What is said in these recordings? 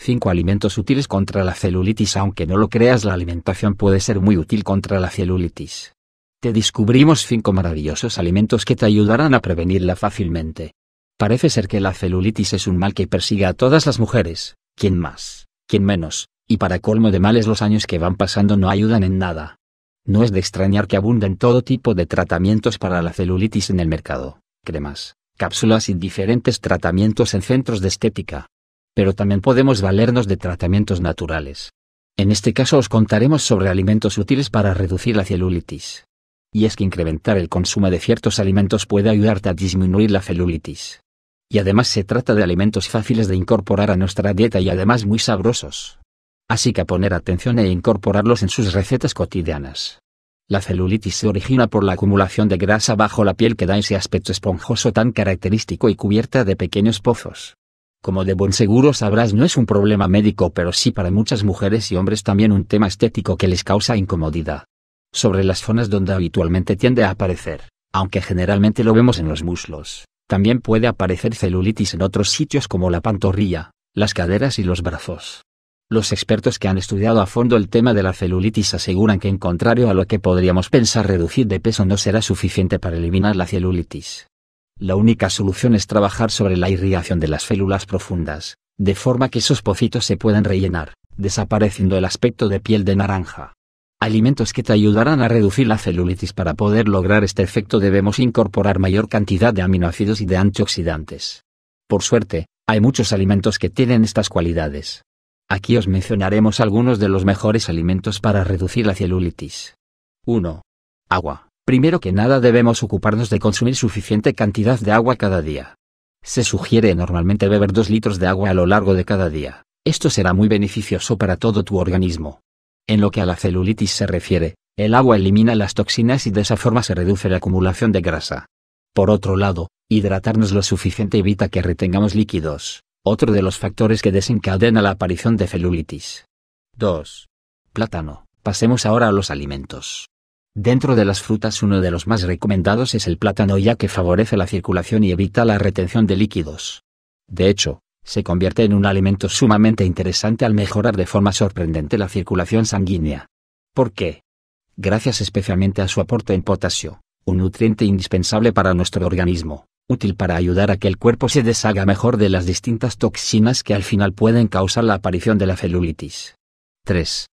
5 alimentos útiles contra la celulitis Aunque no lo creas la alimentación puede ser muy útil contra la celulitis. Te descubrimos 5 maravillosos alimentos que te ayudarán a prevenirla fácilmente. Parece ser que la celulitis es un mal que persigue a todas las mujeres, quien más, quien menos, y para colmo de males los años que van pasando no ayudan en nada. No es de extrañar que abunden todo tipo de tratamientos para la celulitis en el mercado, cremas, cápsulas y diferentes tratamientos en centros de estética pero también podemos valernos de tratamientos naturales. En este caso os contaremos sobre alimentos útiles para reducir la celulitis. Y es que incrementar el consumo de ciertos alimentos puede ayudarte a disminuir la celulitis. Y además se trata de alimentos fáciles de incorporar a nuestra dieta y además muy sabrosos. Así que a poner atención e incorporarlos en sus recetas cotidianas. La celulitis se origina por la acumulación de grasa bajo la piel que da ese aspecto esponjoso tan característico y cubierta de pequeños pozos. Como de buen seguro sabrás no es un problema médico pero sí para muchas mujeres y hombres también un tema estético que les causa incomodidad. Sobre las zonas donde habitualmente tiende a aparecer, aunque generalmente lo vemos en los muslos, también puede aparecer celulitis en otros sitios como la pantorrilla, las caderas y los brazos. Los expertos que han estudiado a fondo el tema de la celulitis aseguran que en contrario a lo que podríamos pensar reducir de peso no será suficiente para eliminar la celulitis. La única solución es trabajar sobre la irrigación de las células profundas, de forma que esos pocitos se puedan rellenar, desapareciendo el aspecto de piel de naranja. Alimentos que te ayudarán a reducir la celulitis para poder lograr este efecto debemos incorporar mayor cantidad de aminoácidos y de antioxidantes. Por suerte, hay muchos alimentos que tienen estas cualidades. Aquí os mencionaremos algunos de los mejores alimentos para reducir la celulitis. 1. Agua. Primero que nada debemos ocuparnos de consumir suficiente cantidad de agua cada día. Se sugiere normalmente beber 2 litros de agua a lo largo de cada día. Esto será muy beneficioso para todo tu organismo. En lo que a la celulitis se refiere, el agua elimina las toxinas y de esa forma se reduce la acumulación de grasa. Por otro lado, hidratarnos lo suficiente evita que retengamos líquidos, otro de los factores que desencadena la aparición de celulitis. 2. Plátano. Pasemos ahora a los alimentos. Dentro de las frutas uno de los más recomendados es el plátano ya que favorece la circulación y evita la retención de líquidos. De hecho, se convierte en un alimento sumamente interesante al mejorar de forma sorprendente la circulación sanguínea. ¿Por qué? Gracias especialmente a su aporte en potasio, un nutriente indispensable para nuestro organismo, útil para ayudar a que el cuerpo se deshaga mejor de las distintas toxinas que al final pueden causar la aparición de la celulitis. 3.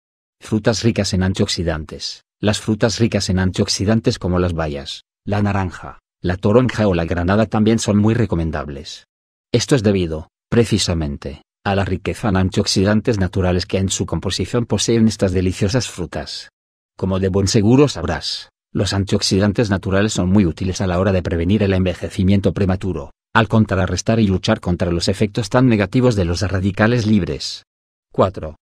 Frutas ricas en antioxidantes. Las frutas ricas en antioxidantes como las bayas, la naranja, la toronja o la granada también son muy recomendables. Esto es debido, precisamente, a la riqueza en antioxidantes naturales que en su composición poseen estas deliciosas frutas. Como de buen seguro sabrás, los antioxidantes naturales son muy útiles a la hora de prevenir el envejecimiento prematuro, al contrarrestar y luchar contra los efectos tan negativos de los radicales libres. 4.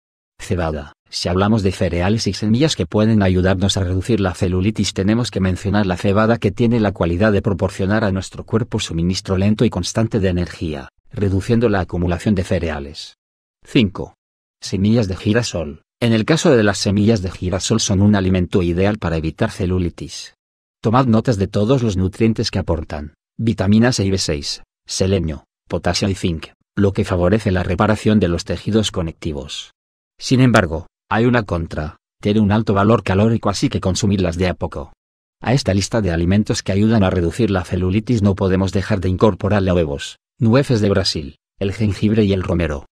Cebada. Si hablamos de cereales y semillas que pueden ayudarnos a reducir la celulitis, tenemos que mencionar la cebada que tiene la cualidad de proporcionar a nuestro cuerpo suministro lento y constante de energía, reduciendo la acumulación de cereales. 5. Semillas de girasol. En el caso de las semillas de girasol son un alimento ideal para evitar celulitis. Tomad notas de todos los nutrientes que aportan, vitaminas E y B6, selenio, potasio y zinc, lo que favorece la reparación de los tejidos conectivos. Sin embargo, hay una contra, tiene un alto valor calórico así que consumirlas de a poco. A esta lista de alimentos que ayudan a reducir la celulitis no podemos dejar de incorporarle huevos, nueces de Brasil, el jengibre y el romero.